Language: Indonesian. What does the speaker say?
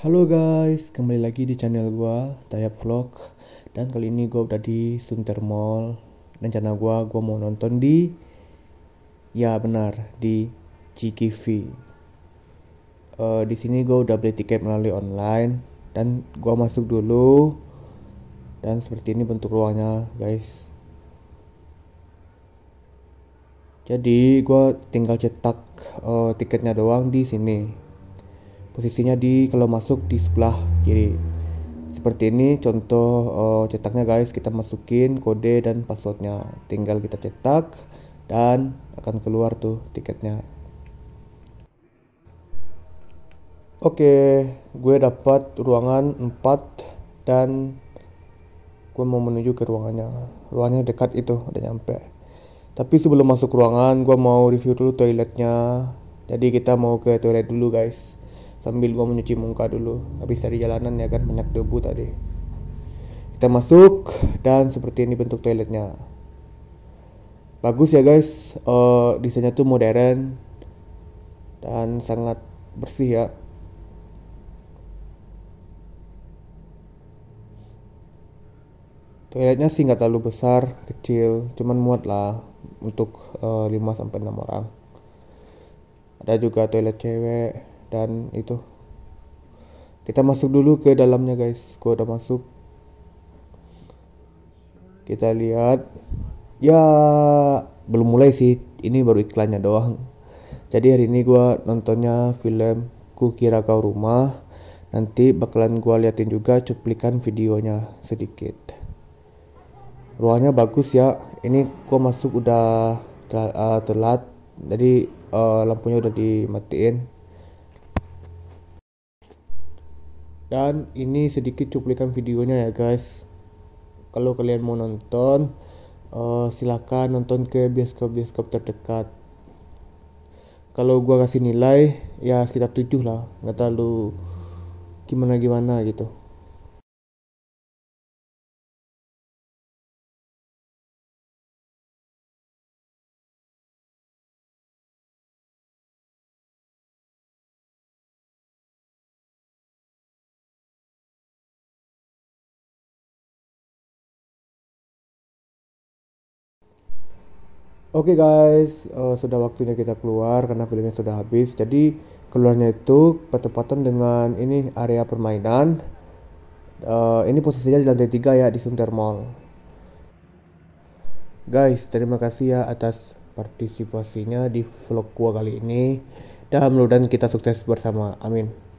Halo guys, kembali lagi di channel gua Tayap Vlog dan kali ini gua udah di Sunter Mall. Rencana gua gua mau nonton di ya benar di CGV. Uh, eh, di sini gua udah beli tiket melalui online dan gua masuk dulu. Dan seperti ini bentuk ruangnya, guys. Jadi gua tinggal cetak uh, tiketnya doang di sini posisinya di kalau masuk di sebelah kiri seperti ini contoh uh, cetaknya guys kita masukin kode dan passwordnya tinggal kita cetak dan akan keluar tuh tiketnya oke gue dapat ruangan 4 dan gue mau menuju ke ruangannya ruangannya dekat itu udah nyampe tapi sebelum masuk ruangan gue mau review dulu toiletnya jadi kita mau ke toilet dulu guys sambil gue mencuci muka dulu habis dari jalanan ya kan banyak debu tadi kita masuk dan seperti ini bentuk toiletnya bagus ya guys uh, desainnya tuh modern dan sangat bersih ya toiletnya sih nggak terlalu besar kecil cuman muat lah untuk uh, eh, 5 sampai 6 orang ada juga toilet cewek dan itu kita masuk dulu ke dalamnya guys gua udah masuk kita lihat ya belum mulai sih ini baru iklannya doang jadi hari ini gua nontonnya film ku kira kau rumah nanti bakalan gua liatin juga cuplikan videonya sedikit ruangnya bagus ya ini gua masuk udah telat eh, jadi uh, lampunya udah dimatiin Dan ini sedikit cuplikan videonya ya guys. Kalau kalian mau nonton, uh, silahkan nonton ke bioskop-bioskop terdekat. Kalau gua kasih nilai, ya sekitar 7 lah, nggak terlalu gimana-gimana gitu. Oke okay guys, uh, sudah waktunya kita keluar karena filmnya sudah habis. Jadi keluarnya itu bertepatan dengan ini area permainan. Uh, ini posisinya di lantai 3 ya di Sunter Mall. Guys, terima kasih ya atas partisipasinya di vlog gua kali ini. Dan mudah-mudahan kita sukses bersama. Amin.